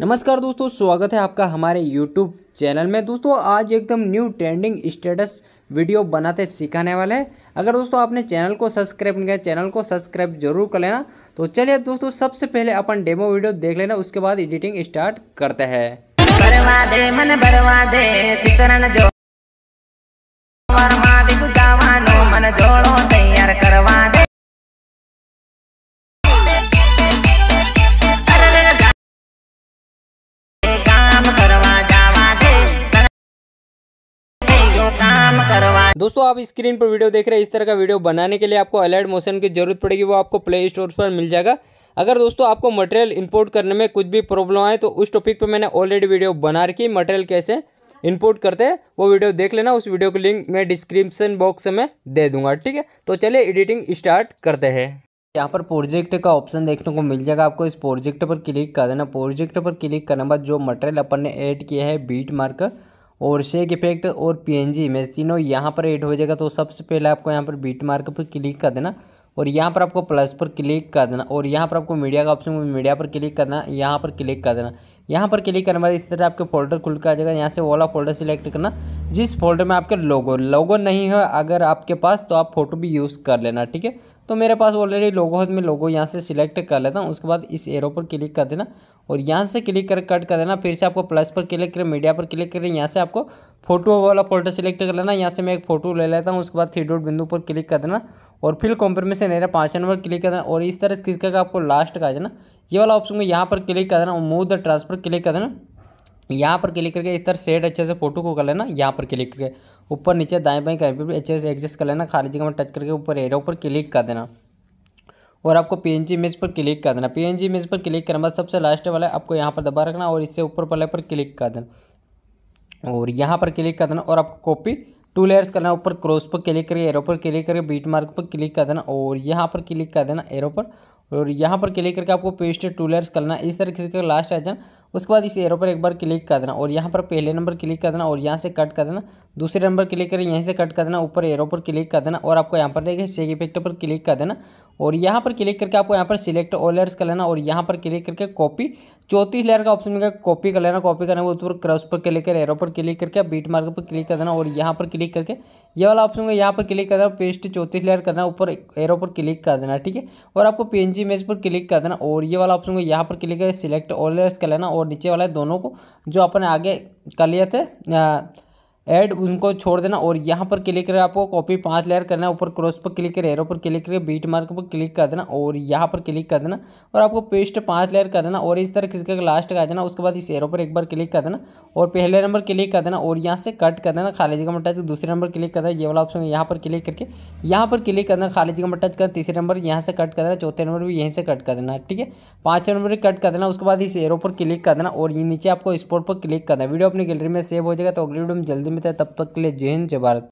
नमस्कार दोस्तों स्वागत है आपका हमारे यूट्यूब चैनल में दोस्तों आज एकदम न्यू ट्रेंडिंग स्टेटस वीडियो बनाते सिखाने वाले हैं अगर दोस्तों आपने चैनल को सब्सक्राइब नहीं किया चैनल को सब्सक्राइब जरूर कर लेना तो चलिए दोस्तों सबसे पहले अपन डेमो वीडियो देख लेना उसके बाद एडिटिंग स्टार्ट करते हैं दोस्तों आप स्क्रीन पर वीडियो देख रहे हैं इस तरह का वीडियो बनाने के लिए आपको अलर्ट मोशन की जरूरत पड़ेगी वो आपको प्ले स्टोर पर मिल जाएगा अगर दोस्तों आपको मटेरियल इंपोर्ट करने में कुछ भी प्रॉब्लम आए तो उस टॉपिक पर मैंने ऑलरेडी वीडियो बना रखी मटेरियल कैसे इंपोर्ट करते हैं वो वीडियो देख लेना उस वीडियो को लिंक मैं डिस्क्रिप्शन बॉक्स में दे दूंगा ठीक है तो चलिए एडिटिंग स्टार्ट करते हैं यहाँ पर प्रोजेक्ट का ऑप्शन देखने को मिल जाएगा आपको इस प्रोजेक्ट पर क्लिक कर देना प्रोजेक्ट पर क्लिक करने बाद जो मटेरियल अपन ने ऐड किया है बीट मार्क और शेक इफेक्ट और पीएनजी एन तीनों यहाँ पर ऐड हो जाएगा तो सबसे पहले आपको यहाँ पर बीट मार्क पर क्लिक कर देना और यहाँ पर आपको प्लस पर क्लिक कर देना और यहाँ पर आपको मीडिया का ऑप्शन मीडिया पर क्लिक करना यहाँ पर क्लिक कर देना यहाँ पर क्लिक करने बाद इस तरह आपके फोल्डर खुल कर आ जाएगा यहाँ से वाला फोल्डर सिलेक्ट करना जिस फोल्डर में आपके लोगो लोगो नहीं हो अगर आपके पास तो आप फोटो भी यूज़ कर लेना ठीक है तो मेरे पास ऑलरेडी लोगो है तो मैं लोगो यहाँ से सिलेक्ट कर लेता हूँ उसके बाद इस एरो पर क्लिक कर देना और यहाँ से क्लिक कर कट कर देना फिर से आपको प्लस पर क्लिक करें मीडिया पर क्लिक करें यहाँ से आपको फोटो वाला फोल्डर सिलेक्ट कर लेना यहाँ से मैं एक फोटो ले लेता हूँ उसके बाद थ्री डॉट बिंदु पर क्लिक कर देना और फिर कॉम्प्रोमेशन एरिया पाँच नंबर क्लिक कर देना और इस तरह से किसका आपको लास्ट का आ जाना ये वाला ऑप्शन को यहाँ पर क्लिक कर देना और मूव द ट्रांसफर क्लिक कर देना यहाँ पर क्लिक करके इस तरह सेट अच्छे से फोटो को कर लेना यहाँ पर क्लिक करके ऊपर नीचे दाएं बाएं कहीं पर भी अच्छे से एडजस्ट कर लेना खाली जगह में टच करके ऊपर एरो ऊपर क्लिक कर देना और आपको पी एन जी इमेज पर क्लिक कर देना पी एन जी इमेज पर क्लिक करने बाद सबसे लास्ट वाला आपको यहाँ पर दबा रखना और इससे ऊपर वाले पर क्लिक कर देना और यहाँ पर क्लिक कर देना और आपको कॉपी टू लेयर्स करना ऊपर क्रॉस पर क्लिक करके एरो पर क्लिक करके बीट मार्क पर क्लिक कर देना और यहाँ पर क्लिक कर देना एरो पर और यहाँ पर क्लिक करके आपको पेस्ट टू लेयर्स करना इस तरीके से लास्ट आ जाना उसके बाद इस एरो पर एक बार क्लिक कर देना और यहाँ पर पहले नंबर क्लिक कर देना और यहाँ से कट कर देना दूसरे नंबर क्लिक करें यहीं से कट कर देना ऊपर एरो पर क्लिक कर देना और आपको यहाँ पर देखिए सेक इफेक्ट पर क्लिक कर देना और यहाँ पर क्लिक करके आपको यहाँ पर सिलेक्ट ऑलर्स कर लेना और यहाँ पर क्लिक करके कॉपी चौतीस लेयर का ऑप्शन मिलेगा कॉपी कर लेना कॉपी करना उस ऊपर क्रॉस पर क्लिक कर एरो पर क्लिक करके आप बीट मार्क पर क्लिक कर देना और यहाँ पर क्लिक करके ये वाला ऑप्शन होगा यहाँ पर क्लिक कर देना पेस्ट चौतीस लेयर करना ऊपर एरो पर क्लिक कर देना ठीक है और आपको पी इमेज पर क्लिक कर देना और ये वाला ऑप्शन होगा यहाँ पर क्लिक करके सिलेक्ट ऑलर्स कर लेना और और नीचे वाला दोनों को जो अपने आगे कर लिए थे ऐड उनको छोड़ देना और यहाँ पर क्लिक करें आपको कॉपी पांच लेयर करना है ऊपर क्रॉस पर क्लिक करें एरो पर क्लिक करें बीट मार्क पर क्लिक कर देना और यहाँ पर क्लिक कर देना और आपको पेस्ट पांच लेयर कर देना और इस तरह का लास्ट का देना उसके बाद इस एरो पर एक बार क्लिक कर देना और पहले नंबर क्लिक कर देना और यहाँ से कट कर देना खाली जगह में टच दूसरे नंबर क्लिक करना ये वाला ऑप्शन यहाँ पर क्लिक करके यहाँ पर क्लिक करना खाली जगह में टच कर तीसरे नंबर यहाँ से कट कर देना चौथे नंबर भी यहीं से कट कर देना ठीक है पाँच नंबर कट कर देना उसके बाद इस एरो पर क्लिक कर देना और ये नीचे आपको स्पोर्ट पर क्लिक करना वीडियो अपनी गैलरी में सेव हो जाएगा तो अगली वीडियो में जल्दी में था तब तक के लिए जय हिंद जय भारत